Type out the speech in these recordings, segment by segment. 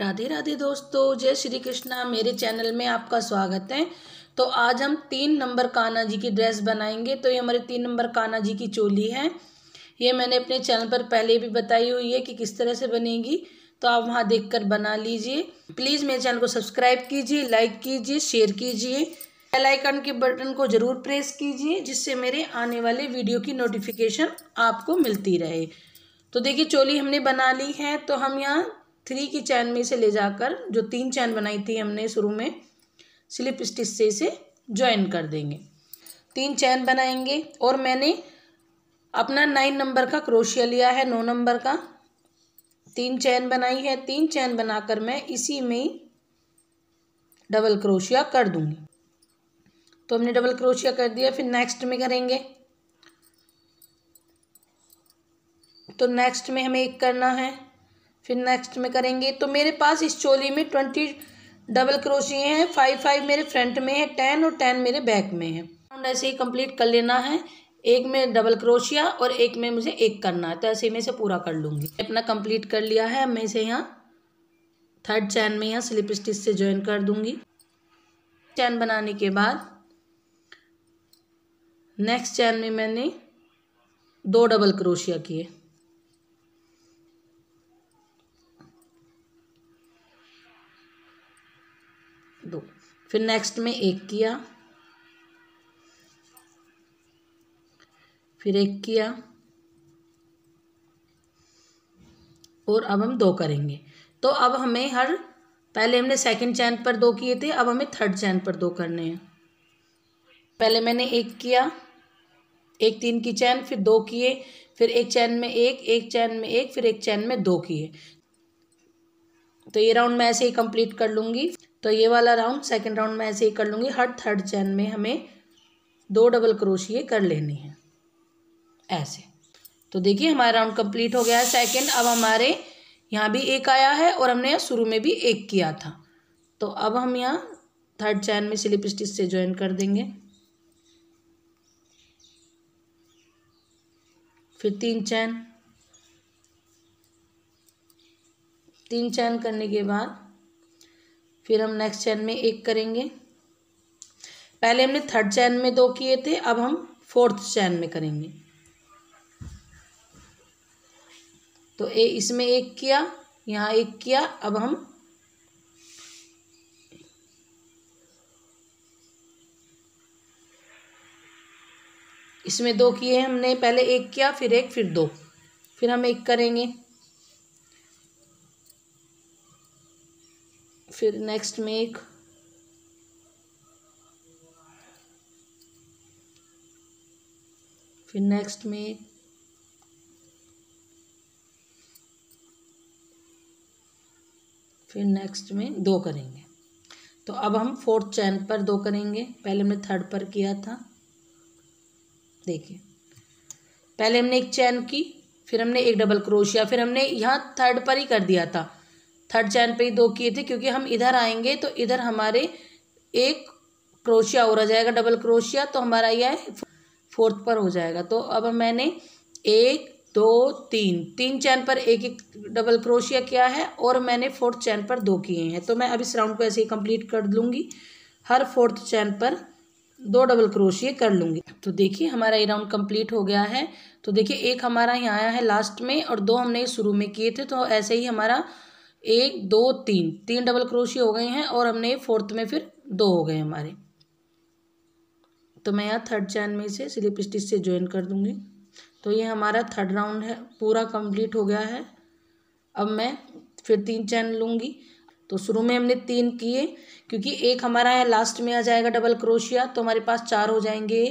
राधे राधे दोस्तों जय श्री कृष्णा मेरे चैनल में आपका स्वागत है तो आज हम तीन नंबर कान्हा जी की ड्रेस बनाएंगे तो ये हमारे तीन नंबर कान्हा जी की चोली है ये मैंने अपने चैनल पर पहले भी बताई हुई है कि किस तरह से बनेगी तो आप वहाँ देख कर बना लीजिए प्लीज़ मेरे चैनल को सब्सक्राइब कीजिए लाइक कीजिए शेयर कीजिए बेल आइकन के बटन को ज़रूर प्रेस कीजिए जिससे मेरे आने वाले वीडियो की नोटिफिकेशन आपको मिलती रहे तो देखिए चोली हमने बना ली है तो हम यहाँ थ्री की चैन में से ले जाकर जो तीन चैन बनाई थी हमने शुरू में स्लिप स्टिच से इसे ज्वाइन कर देंगे तीन चैन बनाएंगे और मैंने अपना नाइन नंबर का क्रोशिया लिया है नौ नंबर का तीन चैन बनाई है तीन चैन बनाकर मैं इसी में डबल क्रोशिया कर दूंगी तो हमने डबल क्रोशिया कर दिया फिर नेक्स्ट में करेंगे तो नेक्स्ट में हमें एक करना है फिर नेक्स्ट में करेंगे तो मेरे पास इस चोली में ट्वेंटी डबल क्रोशिए हैं फाइव फाइव मेरे फ्रंट में है टेन और टेन मेरे बैक में है राउंड ऐसे ही कंप्लीट कर लेना है एक में डबल क्रोशिया और एक में मुझे एक करना है तो ऐसे ही मैं इसे पूरा कर लूँगी अपना कंप्लीट कर लिया है मैं इसे यहाँ थर्ड चैन में यहाँ स्लिप स्टिच से ज्वाइन कर दूँगी चैन बनाने के बाद नेक्स्ट चैन में मैंने दो डबल क्रोशिया किए फिर नेक्स्ट में एक किया फिर एक किया और अब हम दो करेंगे तो अब हमें हर पहले हमने सेकंड चैन पर दो किए थे अब हमें थर्ड चैन पर दो करने हैं पहले मैंने एक किया एक तीन की चैन फिर दो किए फिर एक चैन में एक एक चैन में एक फिर एक चैन में दो किए तो ये राउंड मैं ऐसे ही कंप्लीट कर लूँगी तो ये वाला राउंड सेकंड राउंड में ऐसे ही कर लूँगी हर थर्ड चैन में हमें दो डबल क्रोशिए कर लेने हैं ऐसे तो देखिए हमारा राउंड कंप्लीट हो गया है सेकेंड अब हमारे यहाँ भी एक आया है और हमने शुरू में भी एक किया था तो अब हम यहाँ थर्ड चैन में स्लिप स्टिच से ज्वाइन कर देंगे फिर तीन चैन तीन चैन करने के बाद फिर हम नेक्स्ट चैन में एक करेंगे पहले हमने थर्ड चैन में दो किए थे अब हम फोर्थ चैन में करेंगे तो ए इसमें एक किया यहाँ एक किया अब हम इसमें दो किए हमने पहले एक किया फिर एक फिर दो फिर हम एक करेंगे फिर नेक्स्ट मेक फिर नेक्स्ट मेक फिर नेक्स्ट में दो करेंगे तो अब हम फोर्थ चैन पर दो करेंगे पहले हमने थर्ड पर किया था देखिए पहले हमने एक चैन की फिर हमने एक डबल क्रोशिया फिर हमने यहाँ थर्ड पर ही कर दिया था थर्ड चैन पे ही दो किए थे क्योंकि हम इधर आएंगे तो इधर हमारे एक क्रोशिया और आ जाएगा डबल क्रोशिया तो हमारा यह फोर्थ पर हो जाएगा तो अब मैंने एक दो तीन तीन चैन पर एक एक डबल क्रोशिया किया है और मैंने फोर्थ चैन पर दो किए हैं तो मैं अब इस राउंड को ऐसे ही कंप्लीट कर लूँगी हर फोर्थ चैन पर दो डबल क्रोशिया कर लूँगी तो देखिए हमारा ये राउंड कंप्लीट हो गया है तो देखिए एक हमारा यहाँ आया है लास्ट में और दो हमने शुरू में किए थे तो ऐसे ही हमारा एक दो तीन तीन डबल क्रोशिया हो गए हैं और हमने फोर्थ में फिर दो हो गए हमारे तो मैं यहाँ थर्ड चैन में इसे स्लिप स्टिच से ज्वाइन कर दूँगी तो ये हमारा थर्ड राउंड है पूरा कंप्लीट हो गया है अब मैं फिर तीन चैन लूँगी तो शुरू में हमने तीन किए क्योंकि एक हमारा है लास्ट में आ जाएगा डबल क्रोशिया तो हमारे पास चार हो जाएंगे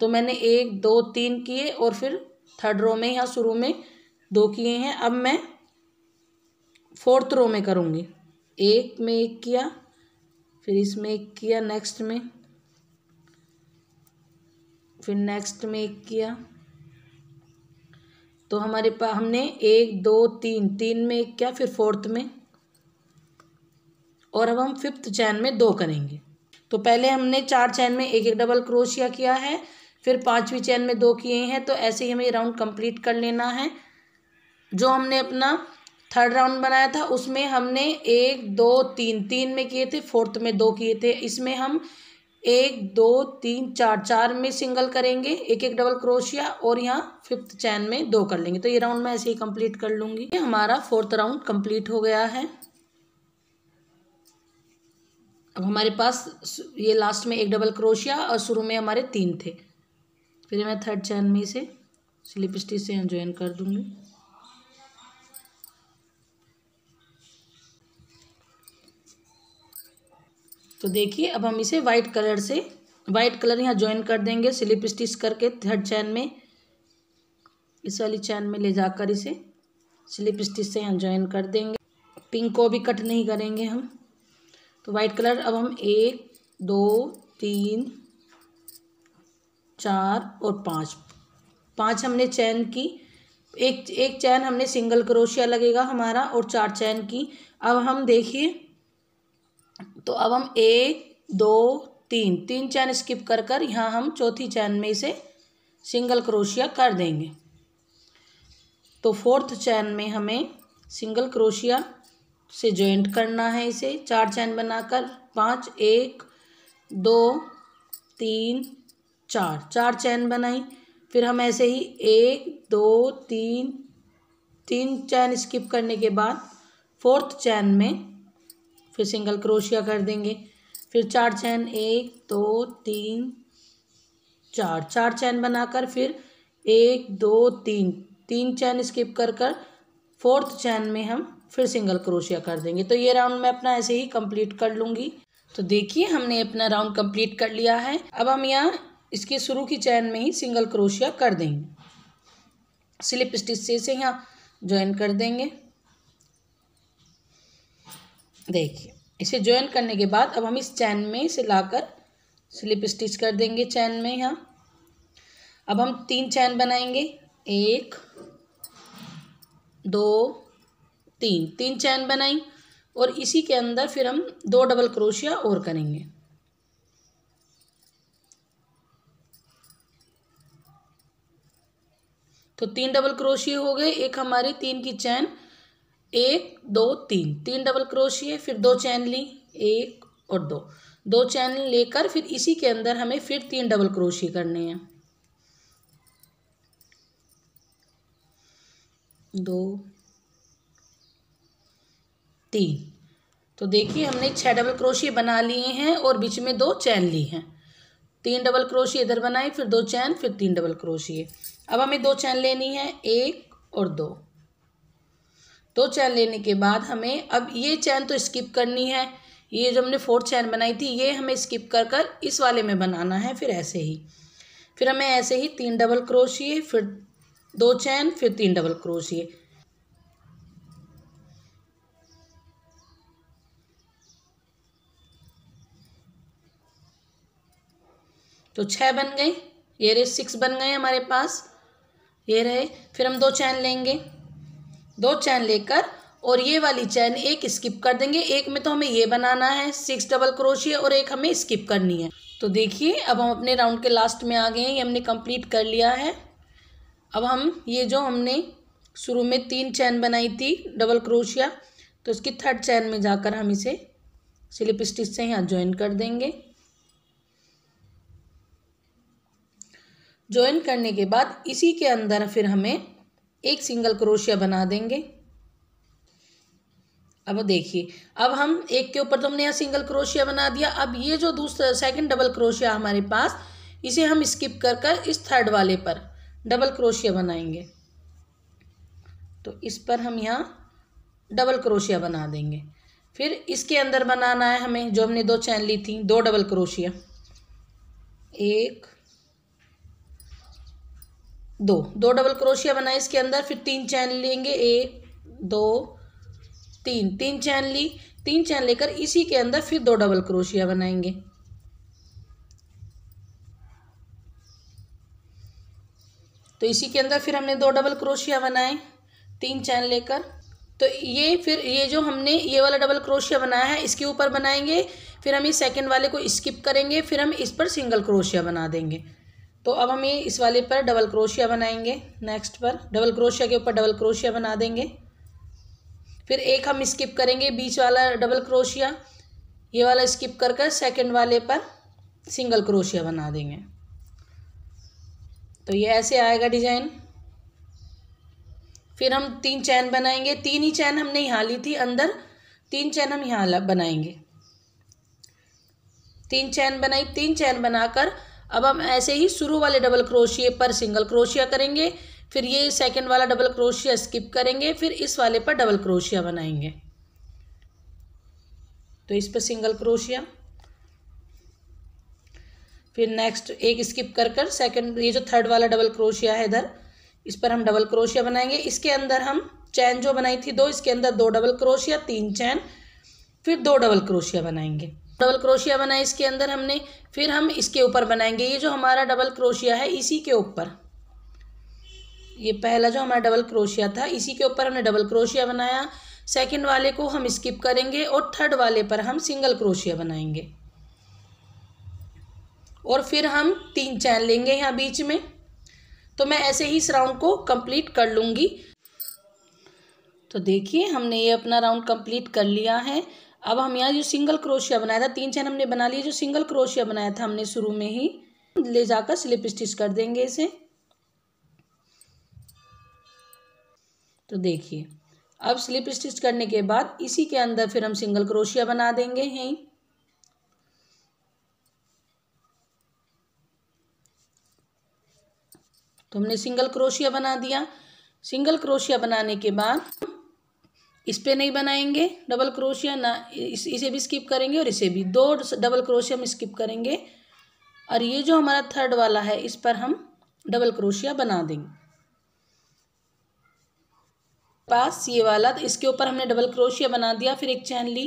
तो मैंने एक दो तीन किए और फिर थर्ड रो में यहाँ शुरू में दो किए हैं अब मैं फोर्थ रो में करूँगी एक में एक किया फिर इसमें एक किया नेक्स्ट में फिर नेक्स्ट में एक किया तो हमारे पास हमने एक दो तीन तीन में एक किया फिर फोर्थ में और अब हम फिफ्थ चैन में दो करेंगे तो पहले हमने चार चैन में एक एक डबल क्रोशिया किया है फिर पांचवी चैन में दो किए हैं तो ऐसे ही हमें राउंड कंप्लीट कर लेना है जो हमने अपना थर्ड राउंड बनाया था उसमें हमने एक दो तीन तीन में किए थे फोर्थ में दो किए थे इसमें हम एक दो तीन चार चार में सिंगल करेंगे एक एक डबल क्रोशिया और यहाँ फिफ्थ चैन में दो कर लेंगे तो ये राउंड मैं ऐसे ही कंप्लीट कर लूँगी हमारा फोर्थ राउंड कंप्लीट हो गया है अब हमारे पास ये लास्ट में एक डबल क्रोशिया और शुरू में हमारे तीन थे फिर मैं थर्ड चैन में इसे स्लिप स्टिच से ज्वाइन कर दूँगी तो देखिए अब हम इसे वाइट कलर से वाइट कलर यहाँ ज्वाइन कर देंगे स्लिप स्टिच करके थर्ड चैन में इस वाली चैन में ले जाकर इसे स्लिप स्टिच से यहाँ ज्वाइन कर देंगे पिंक को भी कट नहीं करेंगे हम तो वाइट कलर अब हम एक दो तीन चार और पाँच पाँच हमने चैन की एक एक चैन हमने सिंगल क्रोशिया लगेगा हमारा और चार चैन की अब हम देखिए तो अब हम एक दो तीन तीन चैन स्किप कर कर यहाँ हम चौथी चैन में इसे सिंगल क्रोशिया कर देंगे तो फोर्थ चैन में हमें सिंगल क्रोशिया से जॉइंट करना है इसे चार चैन बनाकर पाँच एक दो तीन चार चार चैन बनाई फिर हम ऐसे ही एक दो तीन तीन चैन स्किप करने के बाद फोर्थ चैन में फिर सिंगल क्रोशिया कर देंगे फिर चार चैन एक दो तीन चार चार चैन बनाकर फिर एक दो तीन तीन चैन स्किप कर कर फोर्थ चैन में हम फिर सिंगल क्रोशिया कर देंगे तो ये राउंड मैं अपना ऐसे ही कंप्लीट कर लूँगी तो देखिए हमने अपना राउंड कंप्लीट कर लिया है अब हम यहाँ इसके शुरू की चैन में ही सिंगल क्रोशिया कर देंगे स्लिप स्टिच से यहाँ ज्वाइन कर देंगे देखिए इसे ज्वाइन करने के बाद अब हम इस चैन में इसे लाकर स्लिप स्टिच कर देंगे चैन में यहाँ अब हम तीन चैन बनाएंगे एक दो तीन तीन चैन बनाई और इसी के अंदर फिर हम दो डबल क्रोशिया और करेंगे तो तीन डबल क्रोशिया हो गए एक हमारी तीन की चैन एक दो तीन तीन डबल क्रोशिए फिर दो चैन ली एक और दो दो चैन लेकर फिर इसी के अंदर हमें फिर तीन डबल क्रोशिए करने हैं दो तीन तो देखिए हमने छह डबल क्रोशिए बना लिए हैं और बीच में दो चैन ली हैं तीन डबल क्रोशिए इधर बनाए फिर दो चैन फिर तीन डबल क्रोशिए अब हमें दो चैन लेनी है एक और दो दो चैन लेने के बाद हमें अब ये चैन तो स्किप करनी है ये जो हमने फोर्थ चैन बनाई थी ये हमें स्किप कर कर इस वाले में बनाना है फिर ऐसे ही फिर हमें ऐसे ही तीन डबल क्रोशिए फिर दो चैन फिर तीन डबल क्रोशिए तो छः बन गई ये रहे सिक्स बन गए हमारे पास ये रहे फिर हम दो चैन लेंगे दो चैन लेकर और ये वाली चैन एक स्किप कर देंगे एक में तो हमें ये बनाना है सिक्स डबल क्रोशिया और एक हमें स्किप करनी है तो देखिए अब हम अपने राउंड के लास्ट में आ गए हैं ये हमने कंप्लीट कर लिया है अब हम ये जो हमने शुरू में तीन चैन बनाई थी डबल क्रोशिया तो उसकी थर्ड चैन में जाकर हम इसे स्लिप स्टिच से यहाँ ज्वाइन कर देंगे ज्वाइन करने के बाद इसी के अंदर फिर हमें एक सिंगल क्रोशिया बना देंगे अब देखिए अब हम एक के ऊपर तो हमने यहाँ सिंगल क्रोशिया बना दिया अब ये जो दूसरा सेकंड डबल क्रोशिया हमारे पास इसे हम स्किप कर कर इस थर्ड वाले पर डबल क्रोशिया बनाएंगे तो इस पर हम यहाँ डबल क्रोशिया बना देंगे फिर इसके अंदर बनाना है हमें जो हमने दो चैन ली थी दो डबल क्रोशिया एक दो दो डबल क्रोशिया बनाए इसके अंदर फिर तीन चैन लेंगे एक दो तीन तीन चैन ली तीन चैन लेकर इसी के अंदर फिर दो डबल क्रोशिया बनाएंगे तो इसी के अंदर फिर हमने दो डबल क्रोशिया बनाए तीन चैन लेकर तो ये फिर ये जो हमने ये वाला डबल क्रोशिया बनाया है इसके ऊपर बनाएंगे फिर हम इस सेकेंड वाले को स्किप करेंगे फिर हम इस पर सिंगल क्रोशिया बना देंगे तो अब हम ये इस वाले पर डबल क्रोशिया बनाएंगे नेक्स्ट पर डबल क्रोशिया के ऊपर डबल क्रोशिया बना देंगे फिर एक हम स्किप करेंगे बीच वाला डबल क्रोशिया ये वाला स्किप कर कर सेकेंड वाले पर सिंगल क्रोशिया बना देंगे तो ये ऐसे आएगा डिजाइन फिर हम तीन चैन बनाएंगे तीन ही चैन हमने यहाँ ली थी अंदर तीन चैन हम यहाँ बनाएंगे तीन चैन बनाई तीन चैन बनाकर अब हम ऐसे ही शुरू वाले डबल क्रोशिए पर सिंगल क्रोशिया करेंगे फिर ये सेकंड वाला डबल क्रोशिया स्किप करेंगे फिर इस वाले पर डबल क्रोशिया बनाएंगे तो इस पर सिंगल क्रोशिया फिर नेक्स्ट एक स्किप कर कर सेकेंड ये जो थर्ड वाला डबल क्रोशिया है इधर इस पर हम डबल क्रोशिया बनाएंगे इसके अंदर हम चैन जो बनाई थी दो इसके अंदर दो डबल क्रोशिया तीन चैन फिर दो डबल क्रोशिया बनाएंगे डबल क्रोशिया बना इसके अंदर हमने फिर हम इसके ऊपर बनाएंगे ये जो हमारा डबल क्रोशिया है इसी के ऊपर ये पहला जो हमारा डबल क्रोशिया था इसी के ऊपर हमने डबल क्रोशिया बनाया सेकंड वाले को हम स्किप करेंगे और थर्ड वाले पर हम सिंगल क्रोशिया बनाएंगे और फिर हम तीन चैन लेंगे यहाँ बीच में तो मैं ऐसे ही इस राउंड को कंप्लीट कर लूँगी तो देखिए हमने ये अपना राउंड कंप्लीट कर लिया है अब हम यहाँ जो सिंगल क्रोशिया बनाया था तीन चैन हमने बना लिए जो सिंगल क्रोशिया बनाया था हमने शुरू में ही ले जाकर स्लिप स्टिच कर देंगे इसे तो देखिए अब स्लिप स्टिच करने के बाद इसी के अंदर फिर हम सिंगल क्रोशिया बना देंगे यहीं तो हमने सिंगल क्रोशिया बना दिया सिंगल क्रोशिया बनाने के बाद इस पर नहीं बनाएंगे डबल क्रोशिया ना इस इसे भी स्किप करेंगे और इसे भी दो डबल क्रोशिया हम स्किप करेंगे और ये जो हमारा थर्ड वाला है इस पर हम डबल क्रोशिया बना देंगे पास ये वाला तो इसके ऊपर हमने डबल क्रोशिया बना दिया फिर एक चैन ली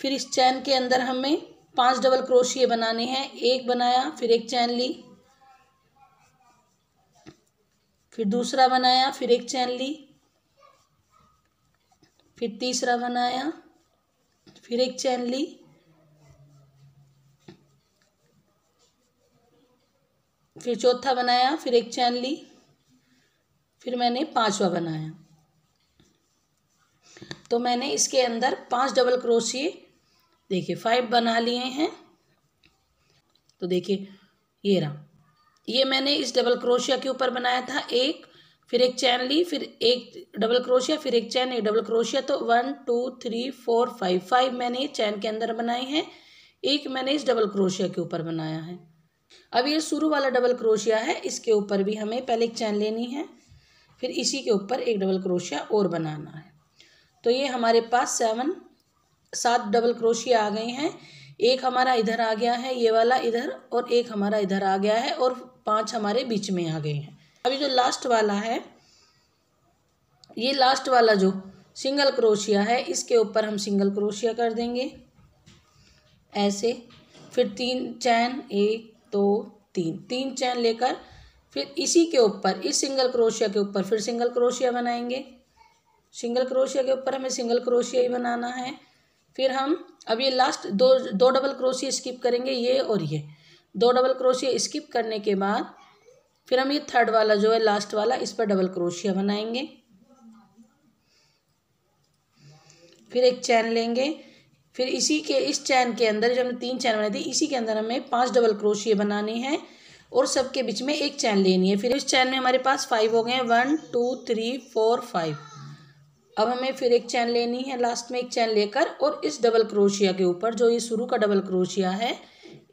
फिर इस चैन के अंदर हमें पांच डबल क्रोशिए बनाने हैं एक बनाया फिर एक चैन ली फिर दूसरा बनाया फिर एक चैन ली फिर तीसरा बनाया फिर एक चैन ली फिर चौथा बनाया फिर एक चैन ली फिर मैंने पांचवा बनाया तो मैंने इसके अंदर पांच डबल क्रोशिए देखिए फाइव बना लिए हैं तो देखिए ये रहा ये मैंने इस डबल क्रोशिया के ऊपर बनाया था एक फिर एक चैन ली फिर एक डबल क्रोशिया फिर एक चैन एक डबल क्रोशिया तो one two three four five five मैंने चैन के अंदर बनाए हैं एक मैंने इस डबल क्रोशिया के ऊपर बनाया है अब ये शुरू वाला डबल क्रोशिया है इसके ऊपर भी हमें पहले एक चैन लेनी है फिर इसी के ऊपर एक डबल क्रोशिया और बनाना है तो ये हमारे पास सेवन सात डबल क्रोशिया आ गए हैं एक हमारा इधर आ गया है ये वाला इधर और एक हमारा इधर आ गया है और पांच हमारे बीच में आ गए हैं अभी जो लास्ट वाला है ये लास्ट वाला जो सिंगल क्रोशिया है इसके ऊपर हम सिंगल क्रोशिया कर देंगे ऐसे फिर तीन चैन एक दो तो, तीन तीन चैन लेकर फिर इसी के ऊपर इस सिंगल क्रोशिया के ऊपर फिर सिंगल क्रोशिया बनाएंगे सिंगल क्रोशिया के ऊपर हमें सिंगल क्रोशिया ही बनाना है फिर हम अब ये लास्ट दो दो डबल क्रोशिया स्किप करेंगे ये और ये दो डबल क्रोशिया स्किप करने के बाद फिर हम ये थर्ड वाला जो है लास्ट वाला इस पर डबल क्रोशिया बनाएंगे फिर एक चैन लेंगे फिर इसी के इस चैन के अंदर जो हमने तीन चैन बनाई थी इसी के अंदर हमें पांच डबल क्रोशिया बनाने हैं और सबके बीच में एक चैन लेनी है फिर इस चैन में हमारे पास फाइव हो गए हैं one two three four five अब हमें फिर एक चैन लेनी है लास्ट में एक चैन लेकर और इस डबल क्रोशिया के ऊपर जो ये शुरू का डबल क्रोशिया है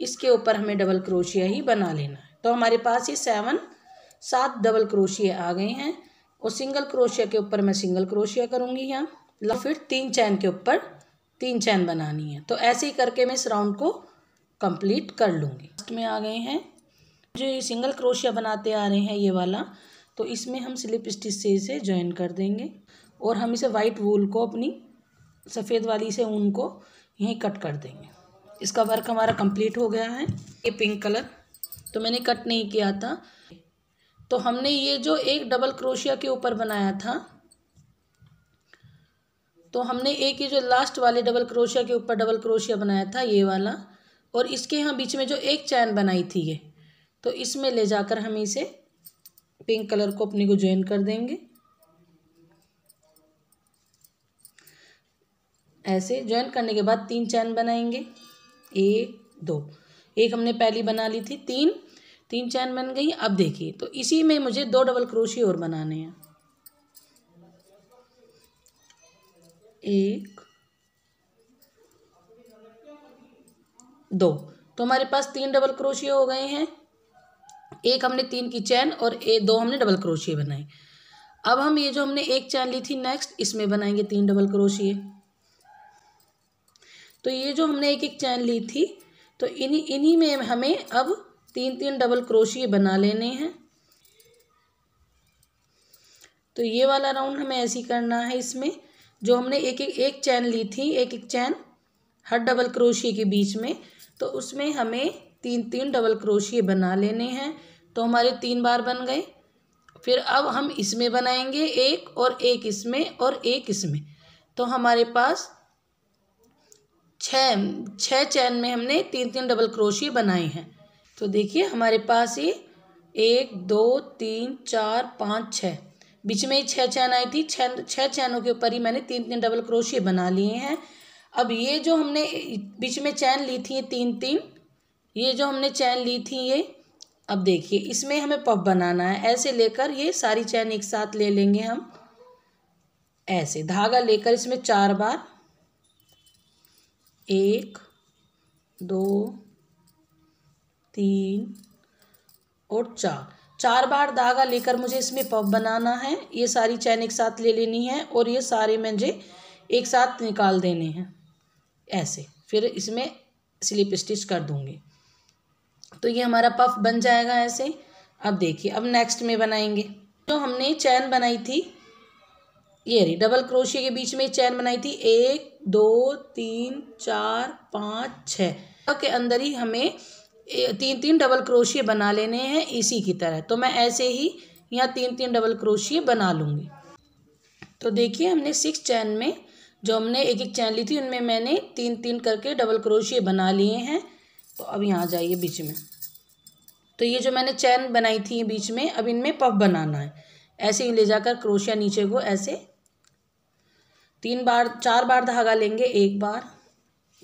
इसके ऊपर हमें डबल क्रोशिया ही बना लेना है तो हमारे पास ये सेवन सात डबल क्रोशिया आ गए हैं और सिंगल क्रोशिया के ऊपर मैं सिंगल क्रोशिया करूँगी यहाँ या फिर तीन चैन के ऊपर तीन चैन बनानी है तो ऐसे ही करके मैं इस राउंड को कंप्लीट कर लूँगी लास्ट में आ गए हैं जो ये सिंगल क्रोशिया बनाते आ रहे हैं ये वाला तो इसमें हम स्लिप स्टिच से इसे ज्वाइन कर देंगे और हम इसे वाइट वूल को अपनी सफ़ेद वाली से ऊन को यहीं कट कर देंगे इसका वर्क हमारा कंप्लीट हो गया है ये पिंक कलर तो मैंने कट नहीं किया था तो हमने ये जो एक डबल क्रोशिया के ऊपर बनाया था तो हमने एक ये जो लास्ट वाले डबल क्रोशिया के ऊपर डबल क्रोशिया बनाया था ये वाला और इसके यहाँ बीच में जो एक चैन बनाई थी ये तो इसमें ले जाकर हम इसे पिंक कलर को अपने को ज्वाइन कर देंगे ऐसे ज्वाइन करने के बाद तीन चैन बनाएंगे एक दो एक हमने पहली बना ली थी तीन तीन चैन बन गई अब देखिए तो इसी में मुझे दो डबल क्रोशी और बनाने हैं एक दो तो हमारे पास तीन डबल क्रोशिया हो गए हैं एक हमने तीन की चैन और ए दो हमने डबल क्रोशिए बनाए अब हम ये जो हमने एक चैन ली थी नेक्स्ट इसमें बनाएंगे तीन डबल क्रोशिए तो ये जो हमने एक एक चैन ली थी तो इन्हीं इन्हीं में हमें अब तीन तीन डबल क्रोशिए बना लेने हैं तो ये वाला राउंड हमें ऐसे करना है इसमें जो हमने एक एक एक चैन ली थी एक एक चैन हर डबल क्रोशिए के बीच में तो उसमें हमें तीन तीन डबल क्रोशिए बना लेने हैं तो हमारे तीन बार बन गए फिर अब हम इसमें बनाएंगे एक और एक इसमें और एक इसमें तो हमारे पास छः छः चैन में हमने तीन तीन डबल क्रोशिए बनाए हैं तो देखिए हमारे पास ये एक दो तीन चार पाँच छः बीच में ही छः चैन आई थी छः छः चैनों के ऊपर ही मैंने तीन तीन डबल क्रोशिए बना लिए हैं अब ये जो हमने बीच में चैन ली थी तीन तीन ये जो हमने चैन ली थी ये अब देखिए इसमें हमें पफ बनाना है ऐसे लेकर ये सारी चैन एक साथ ले लेंगे हम ऐसे धागा लेकर इसमें चार बार एक दो तीन और चार चार बार धागा लेकर मुझे इसमें पफ बनाना है ये सारी चैन एक साथ ले लेनी है और ये सारे मुझे एक साथ निकाल देने हैं ऐसे फिर इसमें स्लिप स्टिच कर दूंगी तो ये हमारा पफ बन जाएगा ऐसे अब देखिए अब नेक्स्ट में बनाएंगे तो हमने चैन बनाई थी ये रही डबल क्रोशिया के बीच में चैन बनाई थी एक दो तीन चार पाँच छः के अंदर ही हमें तीन तीन डबल क्रोशिए बना लेने हैं इसी की तरह तो मैं ऐसे ही यहाँ तीन तीन डबल क्रोशिए बना लूँगी तो देखिए हमने सिक्स चैन में जो हमने एक एक चैन ली थी उनमें मैंने तीन तीन करके डबल क्रोशिए बना लिए हैं तो अब यहाँ आ जाइए बीच में तो ये जो मैंने चैन बनाई थी बीच में अब इनमें पफ बनाना है ऐसे ही ले जाकर क्रोशिया नीचे को ऐसे तीन बार चार बार धागा लेंगे एक बार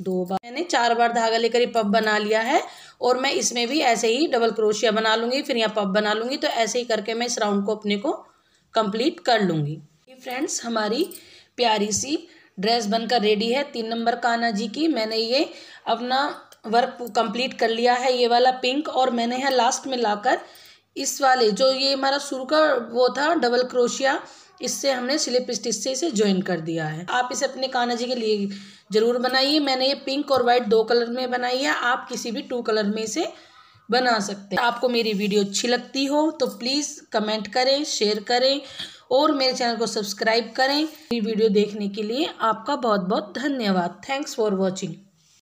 दो बार मैंने चार बार धागा लेकर ये पब बना लिया है और मैं इसमें भी ऐसे ही डबल क्रोशिया बना लूँगी फिर यहाँ पब बना लूँगी तो ऐसे ही करके मैं इस राउंड को अपने को कंप्लीट कर लूँगी फ्रेंड्स हमारी प्यारी सी ड्रेस बनकर रेडी है तीन नंबर काना जी की मैंने ये अपना वर्क कंप्लीट कर लिया है ये वाला पिंक और मैंने यहाँ लास्ट में लाकर इस वाले जो ये हमारा शुरू का वो था डबल क्रोशिया इससे हमने स्लिप स्टिच से इसे ज्वाइन कर दिया है आप इसे अपने कान्हा जी के लिए ज़रूर बनाइए मैंने ये पिंक और वाइट दो कलर में बनाई है आप किसी भी टू कलर में इसे बना सकते हैं आपको मेरी वीडियो अच्छी लगती हो तो प्लीज़ कमेंट करें शेयर करें और मेरे चैनल को सब्सक्राइब करें मेरी वीडियो देखने के लिए आपका बहुत बहुत धन्यवाद थैंक्स फॉर वॉचिंग